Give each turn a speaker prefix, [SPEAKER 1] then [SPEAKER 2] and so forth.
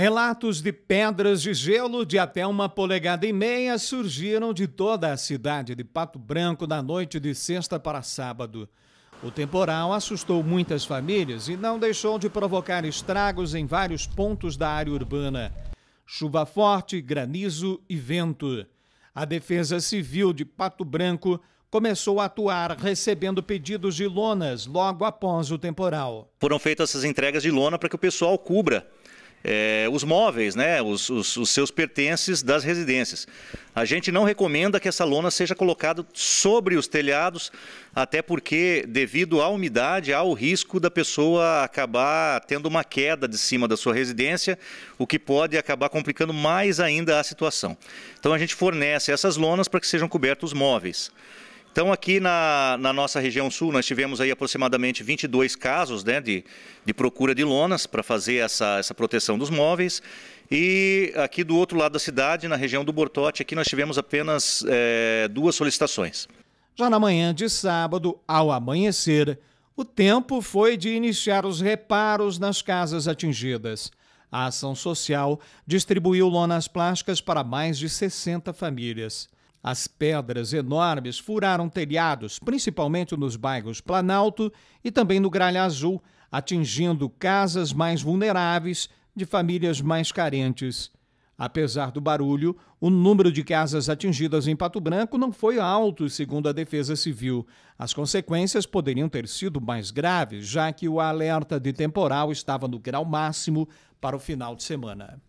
[SPEAKER 1] Relatos de pedras de gelo de até uma polegada e meia surgiram de toda a cidade de Pato Branco na noite de sexta para sábado. O temporal assustou muitas famílias e não deixou de provocar estragos em vários pontos da área urbana. Chuva forte, granizo e vento. A Defesa Civil de Pato Branco começou a atuar recebendo pedidos de lonas logo após o temporal.
[SPEAKER 2] Foram feitas essas entregas de lona para que o pessoal cubra é, os móveis, né, os, os, os, seus pertences das residências. A gente não recomenda que essa lona seja colocada sobre os telhados, até porque, devido à umidade, há o risco da pessoa acabar tendo uma queda de cima da sua residência, o que pode acabar complicando mais ainda a situação. Então, a gente fornece essas lonas para que sejam cobertos os móveis. Então, aqui na, na, nossa região sul, nós tivemos aí aproximadamente 22 casos né, de, de procura de lonas para fazer essa, essa proteção dos móveis. E aqui do outro lado da cidade, na região do Bortote, aqui nós tivemos apenas é, duas solicitações.
[SPEAKER 1] Já na manhã de sábado, ao amanhecer, o tempo foi de iniciar os reparos nas casas atingidas. A ação social distribuiu lonas plásticas para mais de 60 famílias. As pedras enormes furaram telhados, principalmente nos bairros Planalto e também no Gralha Azul, atingindo casas mais vulneráveis de famílias mais carentes. Apesar do barulho, o número de casas atingidas em Pato Branco não foi alto, segundo a Defesa Civil. As consequências poderiam ter sido mais graves, já que o alerta de temporal estava no grau máximo para o final de semana.